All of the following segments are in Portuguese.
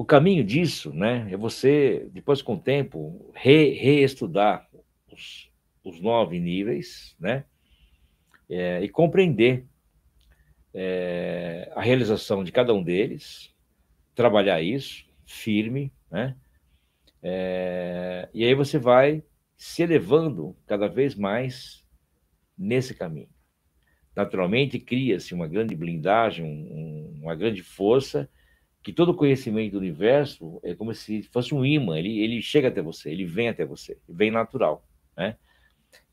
O caminho disso né, é você, depois com o tempo, re, reestudar os, os nove níveis né, é, e compreender é, a realização de cada um deles, trabalhar isso firme, né? É, e aí você vai se elevando cada vez mais nesse caminho. Naturalmente, cria-se uma grande blindagem, um, uma grande força que todo conhecimento do universo é como se fosse um imã, ele, ele chega até você, ele vem até você, vem natural, né?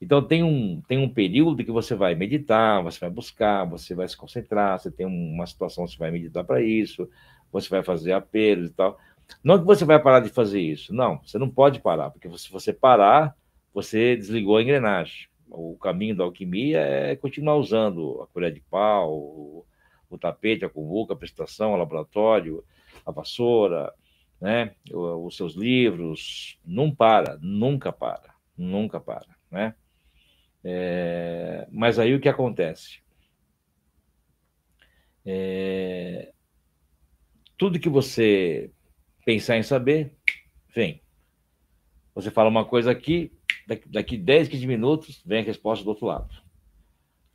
Então tem um, tem um período que você vai meditar, você vai buscar, você vai se concentrar, você tem uma situação, você vai meditar para isso, você vai fazer apelos e tal. Não é que você vai parar de fazer isso, não, você não pode parar, porque se você parar, você desligou a engrenagem. O caminho da alquimia é continuar usando a colher de pau, o tapete, a convoca, a prestação, o laboratório, a vassoura, né? os seus livros, não para, nunca para, nunca para, né? É, mas aí o que acontece? É, tudo que você pensar em saber, vem. Você fala uma coisa aqui, daqui, daqui 10, 15 minutos, vem a resposta do outro lado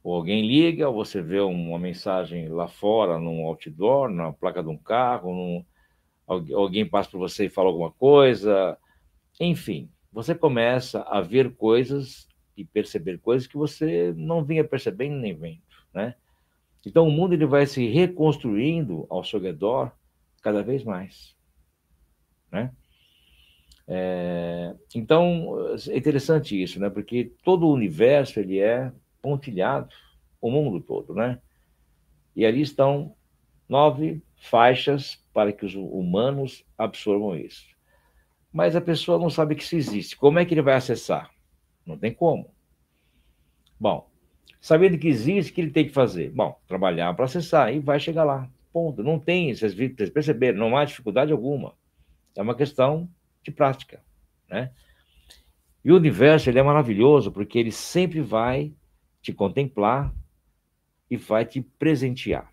ou alguém liga, ou você vê uma mensagem lá fora, num outdoor, na placa de um carro, num... alguém passa por você e fala alguma coisa. Enfim, você começa a ver coisas e perceber coisas que você não vinha percebendo nem vendo, né? Então o mundo ele vai se reconstruindo ao seu redor cada vez mais, né? É... então é interessante isso, né? Porque todo o universo ele é Pontilhado, o mundo todo, né? E ali estão nove faixas para que os humanos absorvam isso. Mas a pessoa não sabe que isso existe. Como é que ele vai acessar? Não tem como. Bom, sabendo que existe, o que ele tem que fazer? Bom, trabalhar para acessar e vai chegar lá. Ponto. Não tem, vocês perceberam, não há dificuldade alguma. É uma questão de prática, né? E o universo ele é maravilhoso porque ele sempre vai te contemplar e vai te presentear.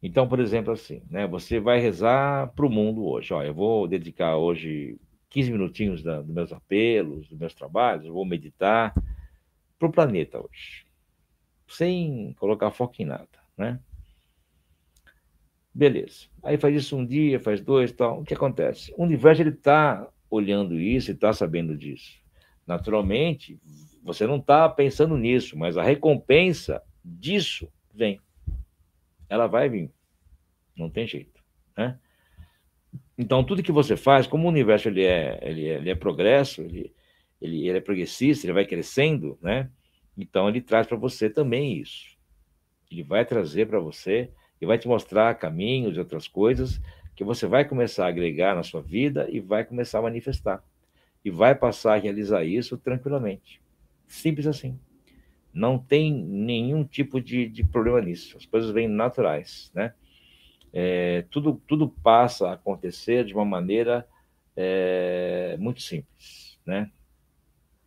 Então, por exemplo, assim, né? Você vai rezar para o mundo hoje. Ó, eu vou dedicar hoje 15 minutinhos dos meus apelos, dos meus trabalhos, vou meditar para o planeta hoje. Sem colocar foco em nada, né? Beleza. Aí faz isso um dia, faz dois, tal. O que acontece? O universo ele está olhando isso e está sabendo disso. Naturalmente, você não está pensando nisso, mas a recompensa disso vem. Ela vai vir. Não tem jeito. Né? Então, tudo que você faz, como o universo ele é, ele é, ele é progresso, ele, ele, ele é progressista, ele vai crescendo, né? Então, ele traz para você também isso. Ele vai trazer para você e vai te mostrar caminhos e outras coisas que você vai começar a agregar na sua vida e vai começar a manifestar e vai passar a realizar isso tranquilamente. Simples assim. Não tem nenhum tipo de, de problema nisso. As coisas vêm naturais, né? É, tudo, tudo passa a acontecer de uma maneira é, muito simples, né?